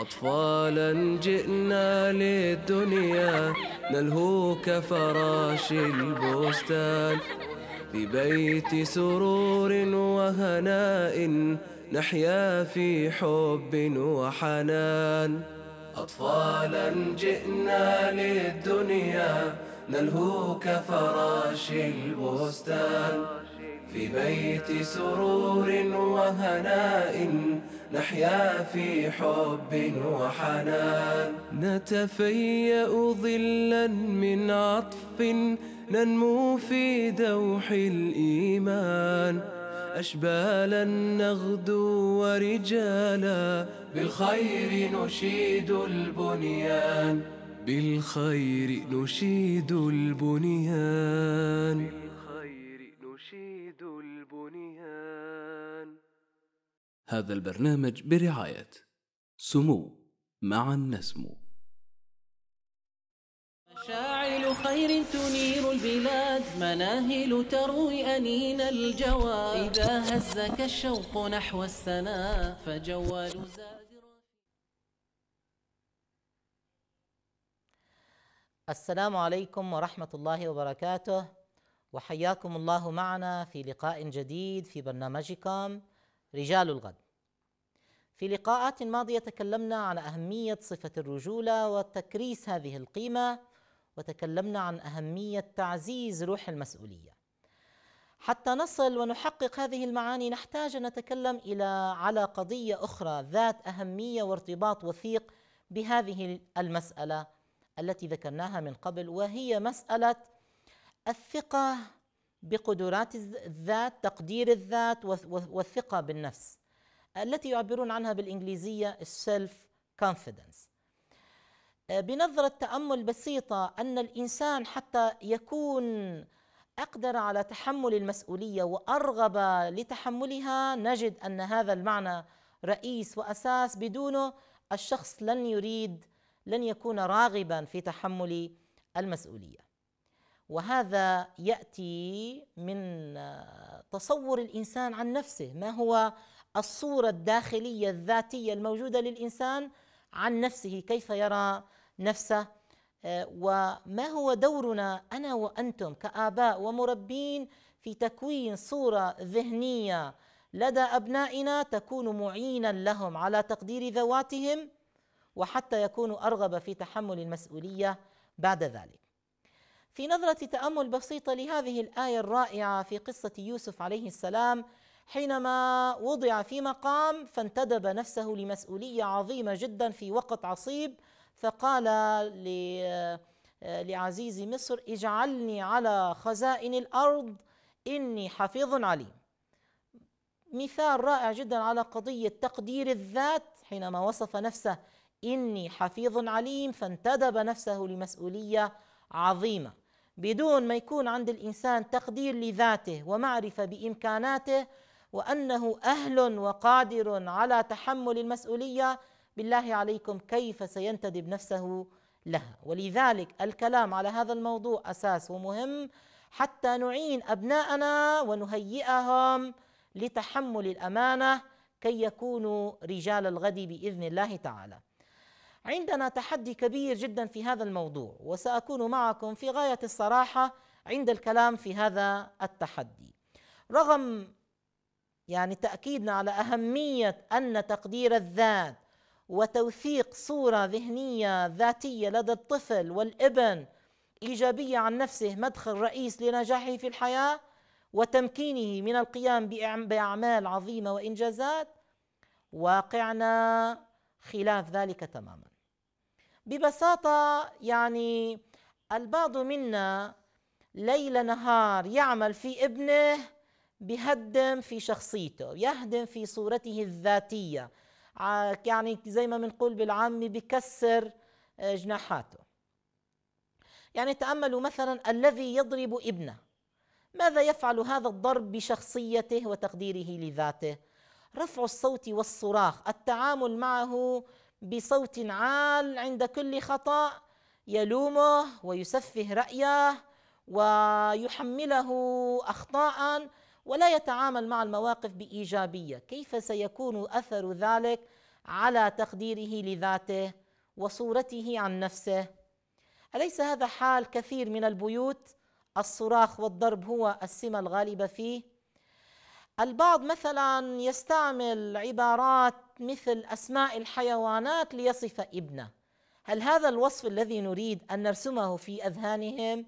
أطفالا جئنا للدنيا نلهو كفراش البستان في بيت سرور وهناء نحيا في حب وحنان أطفالا جئنا للدنيا نلهو كفراش البستان في بيت سرور وهناء نحيا في حب وحنان نتفيأ ظلا من عطف ننمو في دوح الإيمان أشبالا نغدو ورجالا بالخير نشيد البنيان بالخير نشيد البنيان هذا البرنامج برعاية سمو معا نسمو مشاعل خير تنير البلاد مناهل تروي أنين الجوى إذا هزك الشوق نحو السنا فجوال زاد السلام عليكم ورحمة الله وبركاته وحياكم الله معنا في لقاء جديد في برنامجكم رجال الغد في لقاءات ماضية تكلمنا عن أهمية صفة الرجولة وتكريس هذه القيمة وتكلمنا عن أهمية تعزيز روح المسؤولية حتى نصل ونحقق هذه المعاني نحتاج أن نتكلم إلى على قضية أخرى ذات أهمية وارتباط وثيق بهذه المسألة التي ذكرناها من قبل وهي مسألة الثقة بقدرات الذات تقدير الذات والثقة بالنفس التي يعبرون عنها بالإنجليزية السيلف آه، كونفيدنس بنظرة تأمل بسيطة أن الإنسان حتى يكون أقدر على تحمل المسؤولية وأرغب لتحملها نجد أن هذا المعنى رئيس وأساس بدونه الشخص لن يريد لن يكون راغبا في تحمل المسؤولية وهذا يأتي من آه، تصور الإنسان عن نفسه ما هو الصورة الداخلية الذاتية الموجودة للإنسان عن نفسه كيف يرى نفسه آه، وما هو دورنا أنا وأنتم كآباء ومربين في تكوين صورة ذهنية لدى أبنائنا تكون معينا لهم على تقدير ذواتهم وحتى يكونوا أرغب في تحمل المسؤولية بعد ذلك في نظرة تأمل بسيطة لهذه الآية الرائعة في قصة يوسف عليه السلام حينما وضع في مقام فانتدب نفسه لمسؤولية عظيمة جدا في وقت عصيب فقال آه، لعزيز مصر اجعلني على خزائن الأرض إني حفيظ عليم مثال رائع جدا على قضية تقدير الذات حينما وصف نفسه إني حفيظ عليم فانتدب نفسه لمسؤولية عظيمة بدون ما يكون عند الإنسان تقدير لذاته ومعرفة بإمكاناته وانه اهل وقادر على تحمل المسؤوليه بالله عليكم كيف سينتدب نفسه لها ولذلك الكلام على هذا الموضوع اساس ومهم حتى نعين ابناءنا ونهيئهم لتحمل الامانه كي يكونوا رجال الغد باذن الله تعالى. عندنا تحدي كبير جدا في هذا الموضوع وساكون معكم في غايه الصراحه عند الكلام في هذا التحدي. رغم يعني تاكيدنا على اهميه ان تقدير الذات وتوثيق صوره ذهنيه ذاتيه لدى الطفل والابن ايجابيه عن نفسه مدخل رئيس لنجاحه في الحياه وتمكينه من القيام باعمال عظيمه وانجازات واقعنا خلاف ذلك تماما ببساطه يعني البعض منا ليل نهار يعمل في ابنه بيهدم في شخصيته يهدم في صورته الذاتية يعني زي ما بنقول بالعامي بكسر آه، جناحاته يعني تأملوا مثلا الذي يضرب ابنه ماذا يفعل هذا الضرب بشخصيته وتقديره لذاته رفع الصوت والصراخ التعامل معه بصوت عال عند كل خطأ يلومه ويسفه رأيه ويحمله أخطاءً ولا يتعامل مع المواقف بايجابيه كيف سيكون اثر ذلك على تقديره لذاته وصورته عن نفسه اليس هذا حال كثير من البيوت الصراخ والضرب هو السمه الغالبه فيه البعض مثلا يستعمل عبارات مثل اسماء الحيوانات ليصف ابنه هل هذا الوصف الذي نريد ان نرسمه في اذهانهم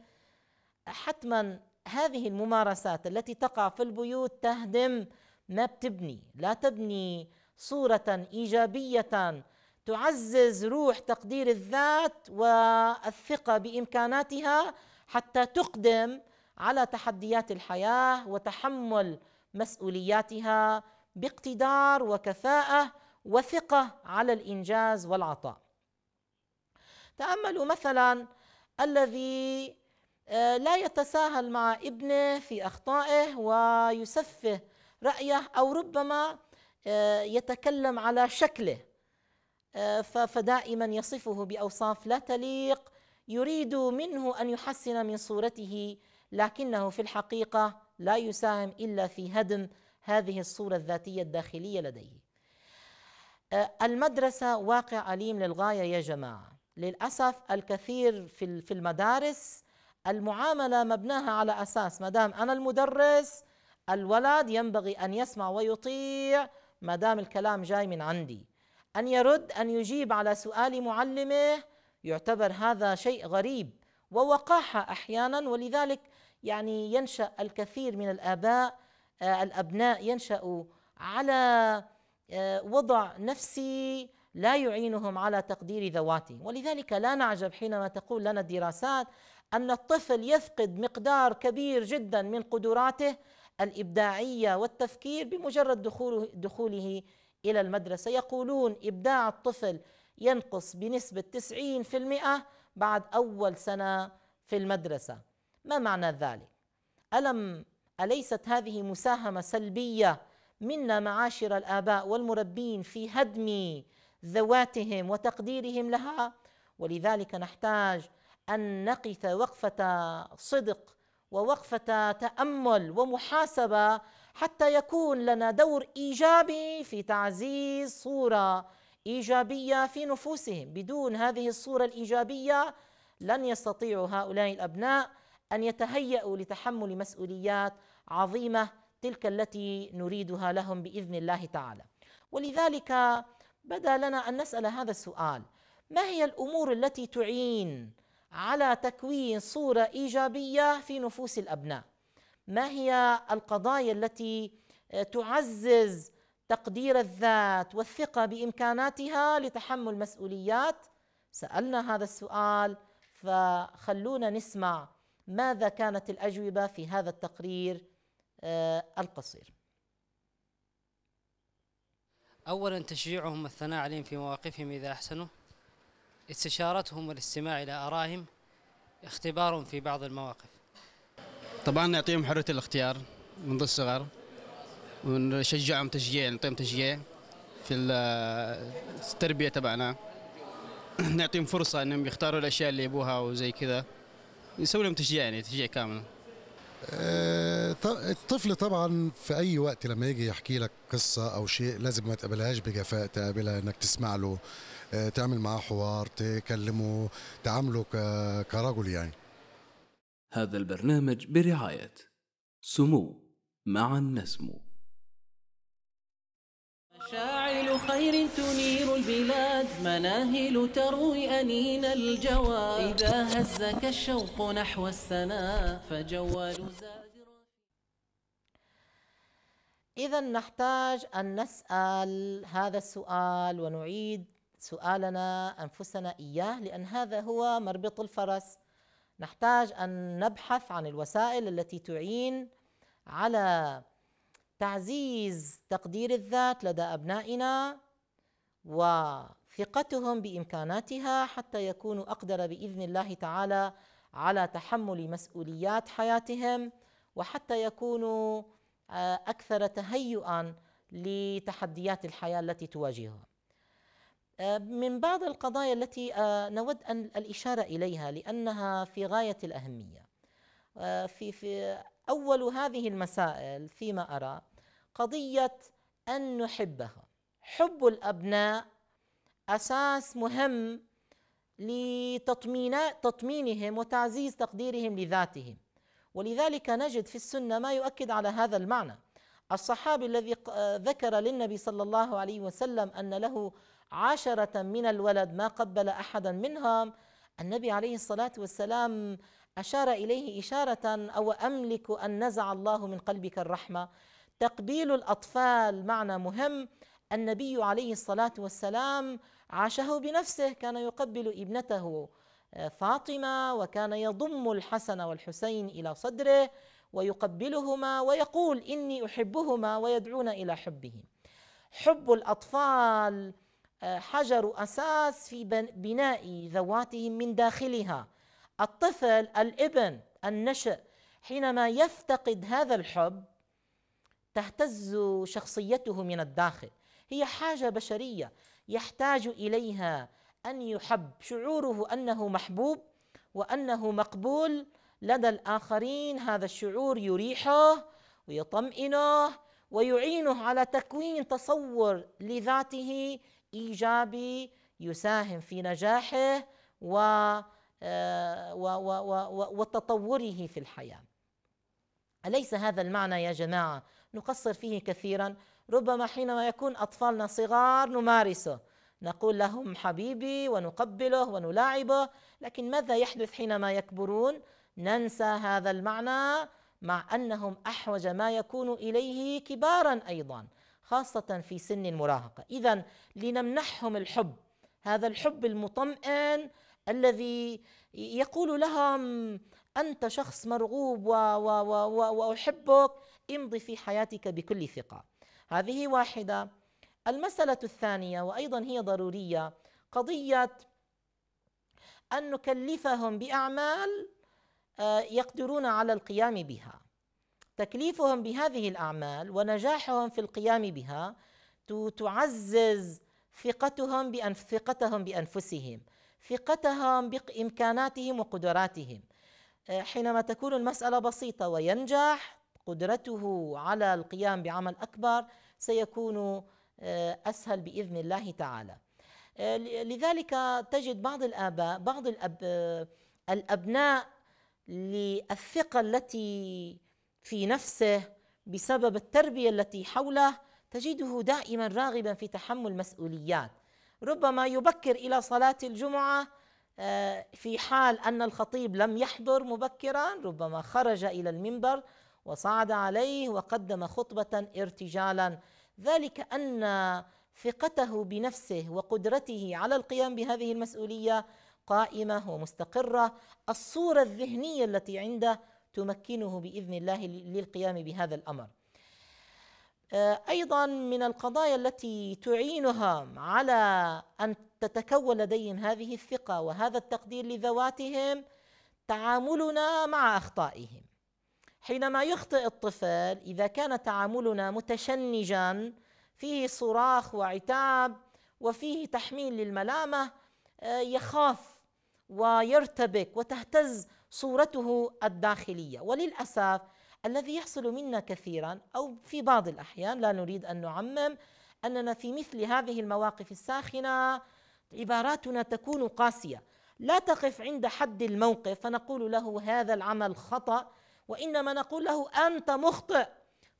حتما هذه الممارسات التي تقع في البيوت تهدم ما بتبني لا تبني صورة إيجابية تعزز روح تقدير الذات والثقة بإمكاناتها حتى تقدم على تحديات الحياة وتحمل مسؤولياتها باقتدار وكفاءة وثقة على الإنجاز والعطاء. تأملوا مثلا الذي آه، لا يتساهل مع ابنه في أخطائه ويسفه رأيه أو ربما آه، يتكلم على شكله آه، فدائما يصفه بأوصاف لا تليق يريد منه أن يحسن من صورته لكنه في الحقيقة لا يساهم إلا في هدم هذه الصورة الذاتية الداخلية لديه المدرسة واقع أليم للغاية يا جماعة للأسف الكثير في المدارس المعامله مبناها على اساس ما دام انا المدرس الولد ينبغي ان يسمع ويطيع ما دام الكلام جاي من عندي ان يرد ان يجيب على سؤال معلمه يعتبر هذا شيء غريب ووقاحه احيانا ولذلك يعني ينشا الكثير من الاباء آه، الابناء ينشأوا على آه، وضع نفسي لا يعينهم على تقدير ذواتهم ولذلك لا نعجب حينما تقول لنا الدراسات ان الطفل يفقد مقدار كبير جدا من قدراته الابداعيه والتفكير بمجرد دخوله, دخوله الى المدرسه يقولون ابداع الطفل ينقص بنسبه 90% بعد اول سنه في المدرسه ما معنى ذلك الم اليست هذه مساهمه سلبيه منا معاشر الاباء والمربين في هدم ذواتهم وتقديرهم لها ولذلك نحتاج أن نقف وقفة صدق ووقفة تأمل ومحاسبة حتى يكون لنا دور إيجابي في تعزيز صورة إيجابية في نفوسهم بدون هذه الصورة الإيجابية لن يستطيع هؤلاء الأبناء أن يتهيأوا لتحمل مسؤوليات عظيمة تلك التي نريدها لهم بإذن الله تعالى ولذلك بدا لنا أن نسأل هذا السؤال ما هي الأمور التي تعين على تكوين صوره ايجابيه في نفوس الابناء ما هي القضايا التي تعزز تقدير الذات والثقه بامكاناتها لتحمل مسؤوليات سالنا هذا السؤال فخلونا نسمع ماذا كانت الاجوبه في هذا التقرير آه، القصير اولا تشجيعهم والثناء عليهم في مواقفهم اذا احسنوا استشارتهم والاستماع إلى آرائهم اختبارهم في بعض المواقف طبعا نعطيهم حرية الاختيار منذ الصغر ونشجعهم تشجيع نعطيهم تشجيع في التربية تبعنا نعطيهم فرصة انهم يختاروا الاشياء اللي يبوها وزي كذا نسوي لهم تشجيع يعني تشجيع كامل آه، الطفل طبعا في اي وقت لما يجي يحكي لك قصه او شيء لازم ما تقابلهاش بجفاء تقابلها انك تسمع له آه، تعمل معاه حوار تكلمه تعامله كرجل يعني هذا البرنامج برعاية سمو معا نسمو مشاعل خير تنير البلاد مناهل تروي أنين الجوى إذا هزك الشوق نحو السنا فجوال زاد إذا نحتاج أن نسأل هذا السؤال ونعيد سؤالنا انفسنا اياه لان هذا هو مربط الفرس نحتاج ان نبحث عن الوسائل التي تعين على تعزيز تقدير الذات لدى ابنائنا وثقتهم بامكاناتها حتى يكونوا اقدر باذن الله تعالى على تحمل مسؤوليات حياتهم وحتى يكونوا آه، اكثر تهيئا لتحديات الحياه التي تواجههم آه، من بعض القضايا التي آه، نود أن الإشارة إليها لأنها في غاية الأهمية آه، في, في أول هذه المسائل فيما أرى قضية أن نحبها حب الأبناء أساس مهم لتطمينهم وتعزيز تقديرهم لذاتهم ولذلك نجد في السنة ما يؤكد على هذا المعنى الصحابي الذي ذكر للنبي صلى الله عليه وسلم أن له عشرة من الولد ما قبل أحدا منهم النبي عليه الصلاة والسلام أشار إليه إشارة أو أملك أن نزع الله من قلبك الرحمة تقبيل الأطفال معنى مهم النبي عليه الصلاة والسلام عاشه بنفسه كان يقبل ابنته آه، فاطمة وكان يضم الحسن والحسين إلى صدره ويقبلهما ويقول إني أحبهما ويدعون إلى حبه حب الأطفال آه، حجر أساس في بناء ذواتهم من داخلها الطفل الابن النشأ حينما يفتقد هذا الحب تهتز شخصيته من الداخل هي حاجة بشرية يحتاج إليها أن يحب شعوره أنه محبوب وأنه مقبول لدى الآخرين هذا الشعور يريحه ويطمئنه ويعينه على تكوين تصور لذاته ايجابي يساهم في نجاحه آه، و و و وتطوره في الحياه. اليس هذا المعنى يا جماعه نقصر فيه كثيرا ربما حينما يكون اطفالنا صغار نمارسه نقول لهم حبيبي ونقبله ونلاعبه لكن ماذا يحدث حينما يكبرون ننسى هذا المعنى مع انهم احوج ما يكون اليه كبارا ايضا خاصة في سن المراهقة إذا لنمنحهم الحب هذا الحب المطمئن الذي يقول لهم أنت شخص مرغوب و و و و وأحبك امضي في حياتك بكل ثقة هذه واحدة المسألة الثانية وأيضا هي ضرورية قضية أن نكلفهم بأعمال آه، يقدرون على القيام بها تكليفهم بهذه الاعمال ونجاحهم في القيام بها تعزز ثقتهم بأن ثقتهم بانفسهم ثقتهم بامكاناتهم وقدراتهم آه، حينما تكون المساله بسيطه وينجح قدرته على القيام بعمل اكبر سيكون آه، اسهل باذن الله تعالى آه، لذلك تجد بعض الاباء بعض الأب الابناء للثقه التي في نفسه بسبب التربيه التي حوله تجده دائما راغبا في تحمل مسؤوليات ربما يبكر الى صلاه الجمعه آه، في حال ان الخطيب لم يحضر مبكرا ربما خرج الى المنبر وصعد عليه وقدم خطبه ارتجالا ذلك ان ثقته بنفسه وقدرته على القيام بهذه المسؤوليه قائمه ومستقره الصوره الذهنيه التي عنده تمكنه باذن الله للقيام بهذا الامر. آه، ايضا من القضايا التي تعينها على ان تتكون لديهم هذه الثقه وهذا التقدير لذواتهم تعاملنا مع اخطائهم. حينما يخطئ الطفل اذا كان تعاملنا متشنجا فيه صراخ وعتاب وفيه تحميل للملامه آه، يخاف ويرتبك وتهتز صورته الداخليه وللاسف الذي يحصل منا كثيرا او في بعض الاحيان لا نريد ان نعمم اننا في مثل هذه المواقف الساخنه عباراتنا تكون قاسيه لا تقف عند حد الموقف فنقول له هذا العمل خطا وانما نقول له انت مخطئ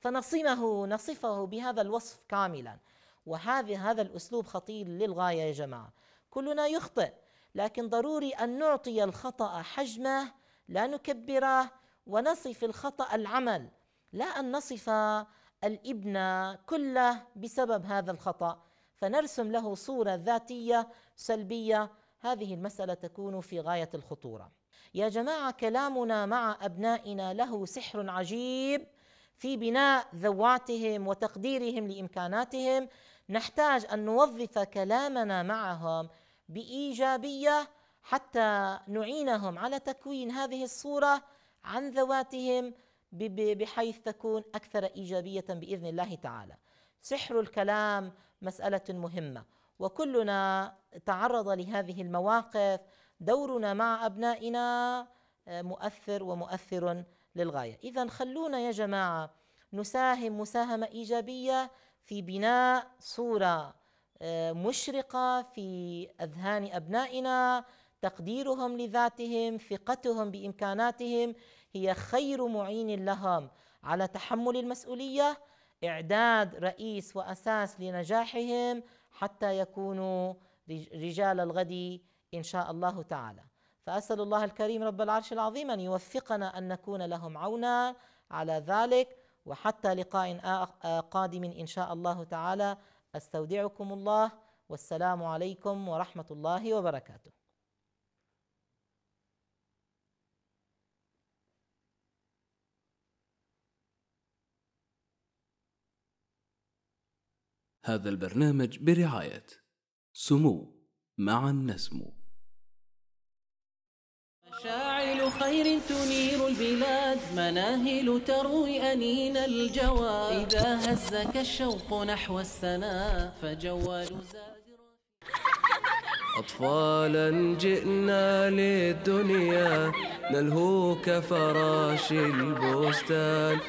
فنصمه نصفه بهذا الوصف كاملا وهذا هذا الاسلوب خطير للغايه يا جماعه كلنا يخطئ لكن ضروري ان نعطي الخطا حجمه لا نكبره ونصف الخطا العمل لا ان نصف الابن كله بسبب هذا الخطا فنرسم له صوره ذاتيه سلبيه هذه المساله تكون في غايه الخطوره يا جماعه كلامنا مع ابنائنا له سحر عجيب في بناء ذواتهم وتقديرهم لامكاناتهم نحتاج ان نوظف كلامنا معهم بايجابيه حتى نعينهم على تكوين هذه الصورة عن ذواتهم بحيث تكون أكثر إيجابية بإذن الله تعالى. سحر الكلام مسألة مهمة وكلنا تعرض لهذه المواقف دورنا مع أبنائنا آه، مؤثر ومؤثر للغاية. إذا خلونا يا جماعة نساهم مساهمة إيجابية في بناء صورة آه، مشرقة في أذهان أبنائنا تقديرهم لذاتهم ثقتهم بامكاناتهم هي خير معين لهم على تحمل المسؤوليه اعداد رئيس واساس لنجاحهم حتى يكونوا رجال الغد ان شاء الله تعالى فاسال الله الكريم رب العرش العظيم ان يوفقنا ان نكون لهم عونا على ذلك وحتى لقاء قادم ان شاء الله تعالى استودعكم الله والسلام عليكم ورحمه الله وبركاته هذا البرنامج برعاية سمو معا نسمو مشاعل خير تنير البلاد مناهل تروي أنين الجوى إذا هزك الشوق نحو السنا فجوال زاد أطفالا جئنا للدنيا نلهو كفراش البستان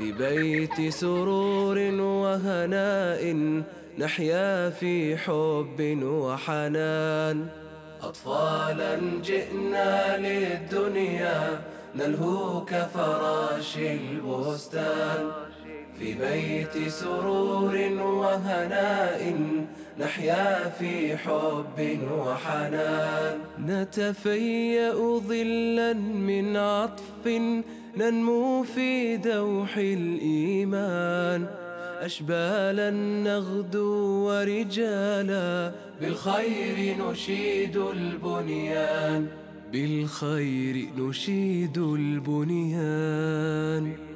ببيت سرور وهناء نحيا في حب وحنان أطفالا جئنا للدنيا نلهو كفراش البستان في بيت سرور وهناء نحيا في حب وحنان نتفيأ ظلا من عطف ننمو في دوح الإيمان أشبالا نغدو ورجالا بالخير نشيد البنيان بالخير نشيد البنيان